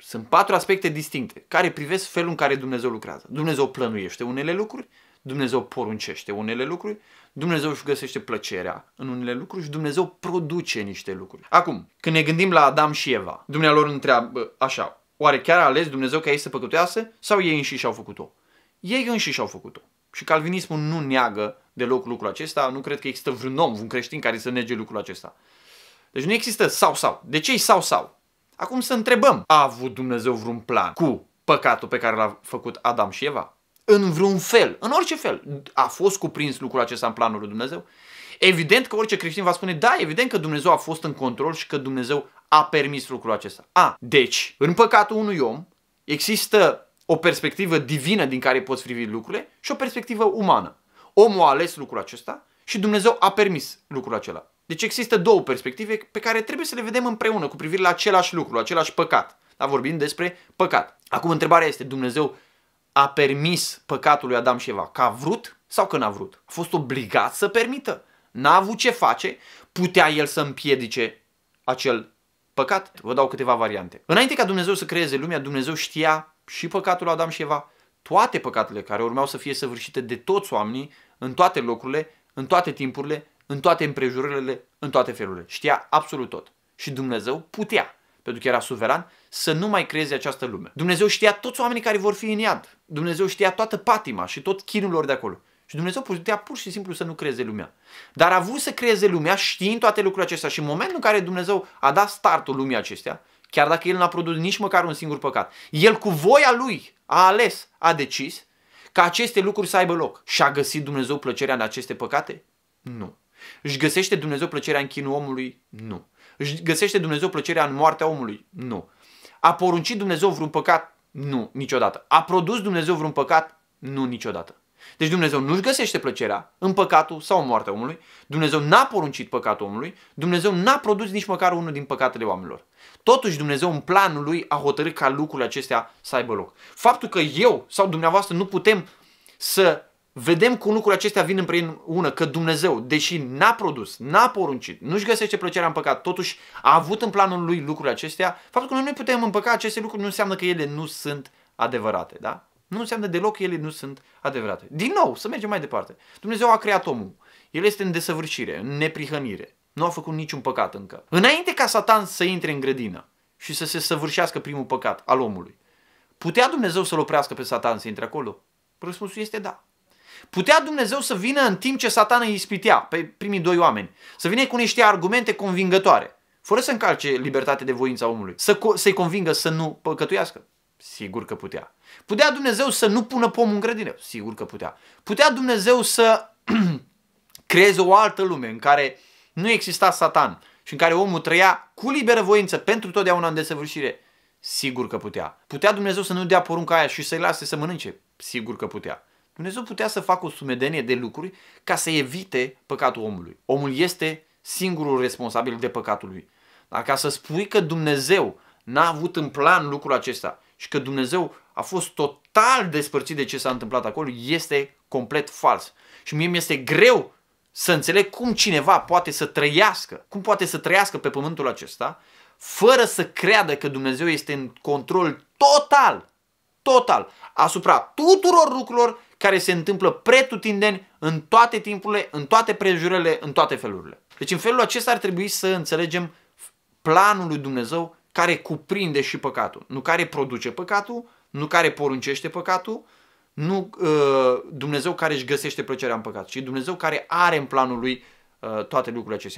Sunt patru aspecte distincte care privesc felul în care Dumnezeu lucrează. Dumnezeu plănuiește unele lucruri, Dumnezeu poruncește unele lucruri, Dumnezeu își găsește plăcerea în unele lucruri și Dumnezeu produce niște lucruri. Acum, când ne gândim la Adam și Eva, dumnealor întreabă așa, oare chiar a ales Dumnezeu ca ei să păcătuiască sau ei înșiși au făcut-o? Ei înșiși au făcut-o. Și calvinismul nu neagă deloc lucrul acesta, nu cred că există vreun om, vreun creștin care să nege lucrul acesta. Deci nu există sau-sau. De ce e sau-sau? Acum să întrebăm, a avut Dumnezeu vreun plan cu păcatul pe care l-a făcut Adam și Eva? În vreun fel, în orice fel, a fost cuprins lucrul acesta în planul lui Dumnezeu? Evident că orice creștin va spune, da, evident că Dumnezeu a fost în control și că Dumnezeu a permis lucrul acesta. A, deci, în păcatul unui om există o perspectivă divină din care poți privi lucrurile și o perspectivă umană. Omul a ales lucrul acesta și Dumnezeu a permis lucrul acela. Deci există două perspective pe care trebuie să le vedem împreună cu privire la același lucru, același păcat. Da, vorbim despre păcat. Acum întrebarea este, Dumnezeu a permis păcatul lui Adam și Eva? Că a vrut sau că n-a vrut? A fost obligat să permită. N-a avut ce face, putea el să împiedice acel păcat? Vă dau câteva variante. Înainte ca Dumnezeu să creeze lumea, Dumnezeu știa și păcatul lui Adam și Eva, toate păcatele care urmeau să fie săvârșite de toți oamenii, în toate locurile, în toate timpurile, în toate împrejurările, în toate felurile. Știa absolut tot. Și Dumnezeu putea, pentru că era suveran, să nu mai creeze această lume. Dumnezeu știa toți oamenii care vor fi în iad. Dumnezeu știa toată patima și tot chinul lor de acolo. Și Dumnezeu putea pur și simplu să nu creeze lumea. Dar a vrut să creeze lumea știind toate lucrurile acestea și în momentul în care Dumnezeu a dat startul lumii acestea, chiar dacă El n-a produs nici măcar un singur păcat, El cu voia Lui a ales, a decis ca aceste lucruri să aibă loc. Și a găsit Dumnezeu plăcerea în aceste păcate? Nu. Își găsește Dumnezeu plăcerea în chinul omului? Nu. Își găsește Dumnezeu plăcerea în moartea omului? Nu. A poruncit Dumnezeu vreun păcat? Nu, niciodată. A produs Dumnezeu vreun păcat? Nu, niciodată. Deci Dumnezeu nu-și găsește plăcerea în păcatul sau în moartea omului, Dumnezeu n-a poruncit păcatul omului, Dumnezeu n-a produs nici măcar unul din păcatele oamenilor. Totuși Dumnezeu în planul lui a hotărât ca lucrurile acestea să aibă loc. Faptul că eu sau dumneavoastră nu putem să vedem cum lucrurile acestea vin împreună, că Dumnezeu, deși n-a produs, n-a poruncit, nu-și găsește plăcerea în păcat, totuși a avut în planul lui lucrurile acestea, faptul că noi nu putem împăca aceste lucruri nu înseamnă că ele nu sunt adevărate, da? Nu înseamnă deloc că ele nu sunt adevărate. Din nou, să mergem mai departe. Dumnezeu a creat omul. El este în desăvârșire, în neprihănire. Nu a făcut niciun păcat încă. Înainte ca Satan să intre în grădină și să se săvârșească primul păcat al omului, putea Dumnezeu să-l oprească pe Satan să intre acolo? Răspunsul este da. Putea Dumnezeu să vină în timp ce satana îi ispitea pe primii doi oameni, să vină cu niște argumente convingătoare, fără să încalce libertatea de a omului, să, să-i convingă să nu păcătuiască. Sigur că putea. Putea Dumnezeu să nu pună pomul în grădină? Sigur că putea. Putea Dumnezeu să creeze o altă lume în care nu exista satan și în care omul trăia cu liberă voință pentru totdeauna în desăvârșire? Sigur că putea. Putea Dumnezeu să nu dea porunca aia și să-i lase să mănânce? Sigur că putea. Dumnezeu putea să facă o sumedenie de lucruri ca să evite păcatul omului. Omul este singurul responsabil de păcatul lui. Dar ca să spui că Dumnezeu n-a avut în plan lucrul acesta și că Dumnezeu a fost total despărțit de ce s-a întâmplat acolo, este complet fals. Și mie mi-este greu să înțeleg cum cineva poate să trăiască, cum poate să trăiască pe pământul acesta, fără să creadă că Dumnezeu este în control total, total, asupra tuturor lucrurilor care se întâmplă pretutindeni în toate timpurile, în toate prejurele, în toate felurile. Deci în felul acesta ar trebui să înțelegem planul lui Dumnezeu care cuprinde și păcatul. Nu care produce păcatul, nu care poruncește păcatul, nu uh, Dumnezeu care își găsește plăcerea în păcat, ci Dumnezeu care are în planul lui uh, toate lucrurile acestea.